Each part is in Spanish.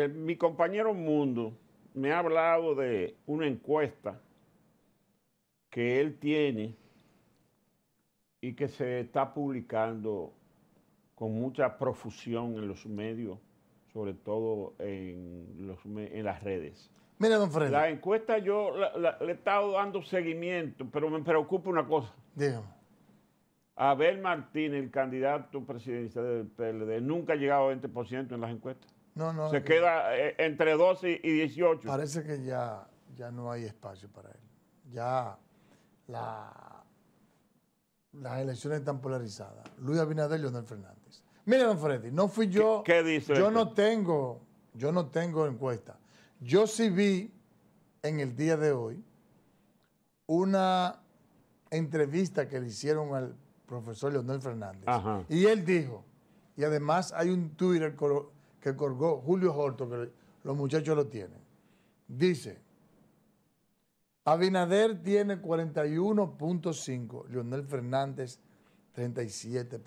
Eh, mi compañero Mundo me ha hablado de una encuesta que él tiene y que se está publicando con mucha profusión en los medios, sobre todo en, las redes. Mira, don Fred. La encuesta yo le he estado dando seguimiento, pero me preocupa una cosa. Dígame. Abel Martínez, el candidato presidencial del PLD, nunca ha llegado a 20% en las encuestas. Se eh, queda eh, entre 12 y 18. Parece que ya, ya no hay espacio para él. Ya la, las elecciones están polarizadas. Luis Abinader y Leonel Fernández. Don Freddy, no fui yo. ¿Qué, dice Yo no tengo, yo no tengo encuesta. Yo sí vi en el día de hoy una entrevista que le hicieron al profesor Leonel Fernández. Y él dijo, y además hay un Twitter que colgó Julio Horton, que los muchachos lo tienen. Dice, Abinader tiene 41.5, Leonel Fernández 37%.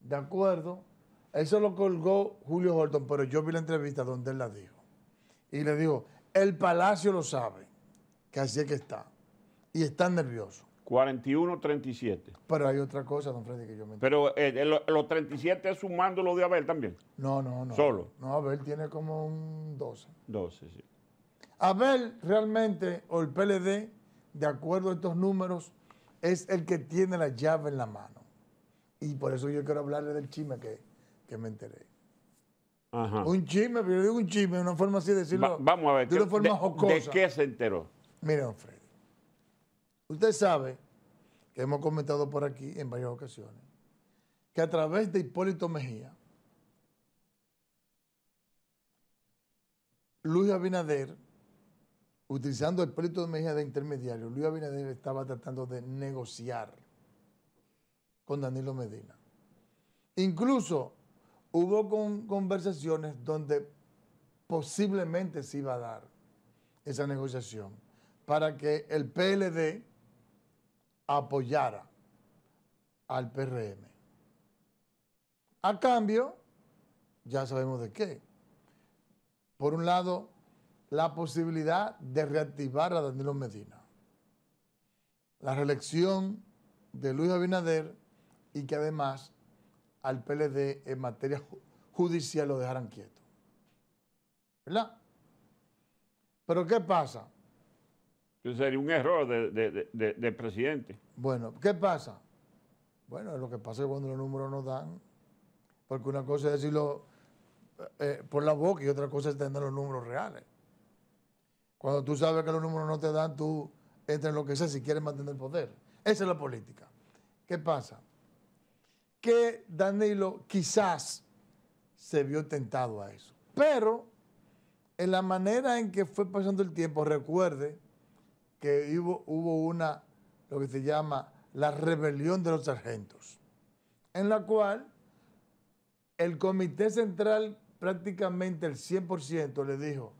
De acuerdo, eso lo colgó Julio Horton, pero yo vi la entrevista donde él la dijo. Y le dijo, el palacio lo sabe, que así es que está. Y está nervioso. 41-37. Pero hay otra cosa, don Freddy, que yo me... Pero eh, los 37 es sumando lo de Abel también. No, no, no. Solo. No, Abel tiene como un 12. 12, sí. Abel realmente, o el PLD, de acuerdo a estos números, es el que tiene la llave en la mano. Y por eso yo quiero hablarle del chisme que, me enteré. Ajá. Un chisme, pero yo digo un chisme, una forma así de decirlo. vamos a ver. De una forma ¿De qué se enteró? Mire, don Freddy. Usted sabe que hemos comentado por aquí en varias ocasiones que a través de Hipólito Mejía, Luis Abinader, utilizando el Hipólito Mejía de intermediario, Luis Abinader estaba tratando de negociar con Danilo Medina. Incluso hubo con conversaciones donde posiblemente se iba a dar esa negociación para que el PLD apoyara al PRM. A cambio, ya sabemos de qué. Por un lado, la posibilidad de reactivar a Danilo Medina. La reelección de Luis Abinader y que además al PLD en materia judicial lo dejaran quieto. ¿Verdad? Pero ¿qué pasa? sería un error de, del presidente. Bueno, ¿qué pasa? Bueno, lo que pasa es cuando los números no dan, porque una cosa es decirlo eh, eh, por la boca y otra cosa es tener los números reales. Cuando tú sabes que los números no te dan, tú entras en lo que sea si quieres mantener el poder. Esa es la política. ¿Qué pasa? Que Danilo quizás se vio tentado a eso. Pero en la manera en que fue pasando el tiempo, recuerde que hubo, una, lo que se llama la rebelión de los sargentos, en la cual el Comité Central prácticamente el 100% le dijo,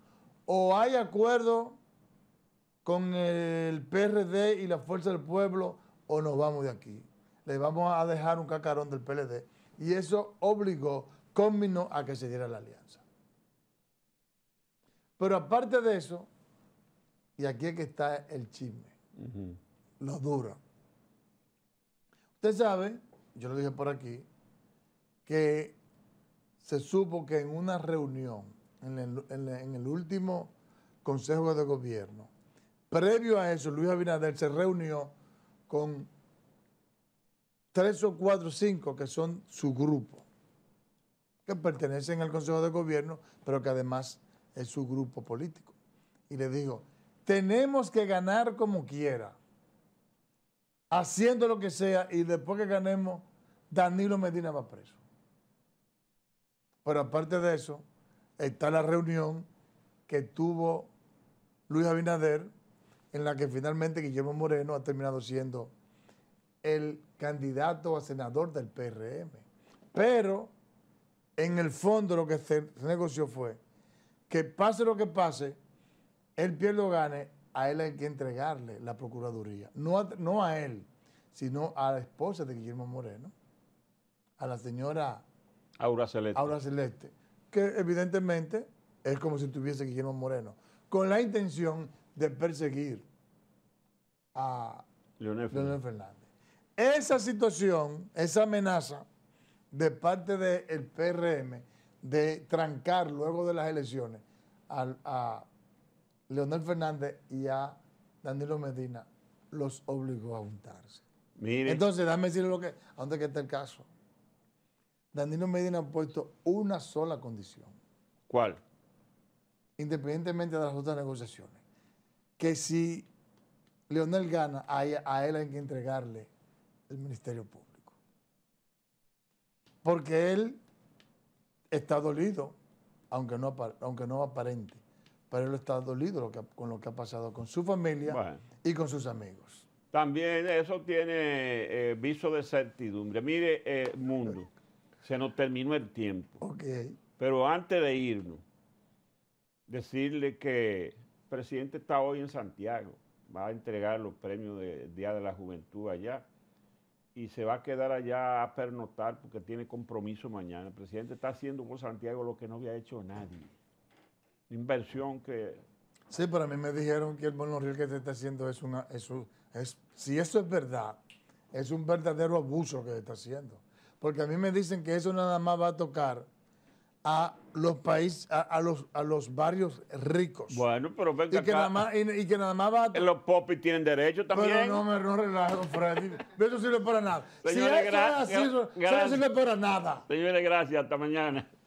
o hay acuerdo con el PRD y la Fuerza del Pueblo, o nos vamos de aquí. Le vamos a dejar un cacarón del PLD. Y eso obligó, cómino, a que se diera la alianza. Pero aparte de eso, y aquí es que está el chisme, lo duro. Usted sabe, yo lo dije por aquí, que se supo que en una reunión, en el, último Consejo de Gobierno, previo a eso, Luis Abinader se reunió con tres o cuatro, o cinco que son su grupo, que pertenecen al Consejo de Gobierno, pero que además es su grupo político. Y le dijo tenemos que ganar como quiera, haciendo lo que sea, y después que ganemos, Danilo Medina va preso. Pero aparte de eso, está la reunión que tuvo Luis Abinader, en la que finalmente Guillermo Moreno ha terminado siendo el candidato a senador del PRM. Pero en el fondo lo que se negoció fue que pase lo que pase, él pierde o gane, a él hay que entregarle la Procuraduría. No a, él, sino a la esposa de Guillermo Moreno, a la señora Aura Celeste. que evidentemente es como si tuviese Guillermo Moreno, con la intención de perseguir a Leonel Fernández. Esa situación, esa amenaza de parte del PRM de trancar luego de las elecciones a Leonel Fernández y a Danilo Medina los obligó a juntarse. Entonces, dame decir lo que, a dónde está el caso. Danilo Medina ha puesto una sola condición. ¿Cuál? Independientemente de las otras negociaciones. Que si Leonel gana, a, a él hay que entregarle el Ministerio Público. Porque él está dolido, aunque no, aunque no aparente pero él está dolido con lo que ha pasado con su familia y con sus amigos. También eso tiene eh, viso de certidumbre. Mire, el eh, mundo, se nos terminó el tiempo. Pero antes de irnos, decirle que el presidente está hoy en Santiago, va a entregar los premios del Día de la Juventud allá y se va a quedar allá a pernotar porque tiene compromiso mañana. El presidente está haciendo por Santiago lo que no había hecho nadie inversión que... Sí, pero a mí me dijeron que el monorriel que se está haciendo es una... Es, es si eso es verdad, es un verdadero abuso que se está haciendo. Porque a mí me dicen que eso nada más va a tocar a los países, a, los, a los barrios ricos. Bueno, pero venga y que Nada más, y, que nada más va Los popis tienen derecho también. Pero no me no relajo, Freddy. Eso sirve para nada. Señores, gracias. Eso, eso no sirve para nada. Señores, gracias. Hasta mañana.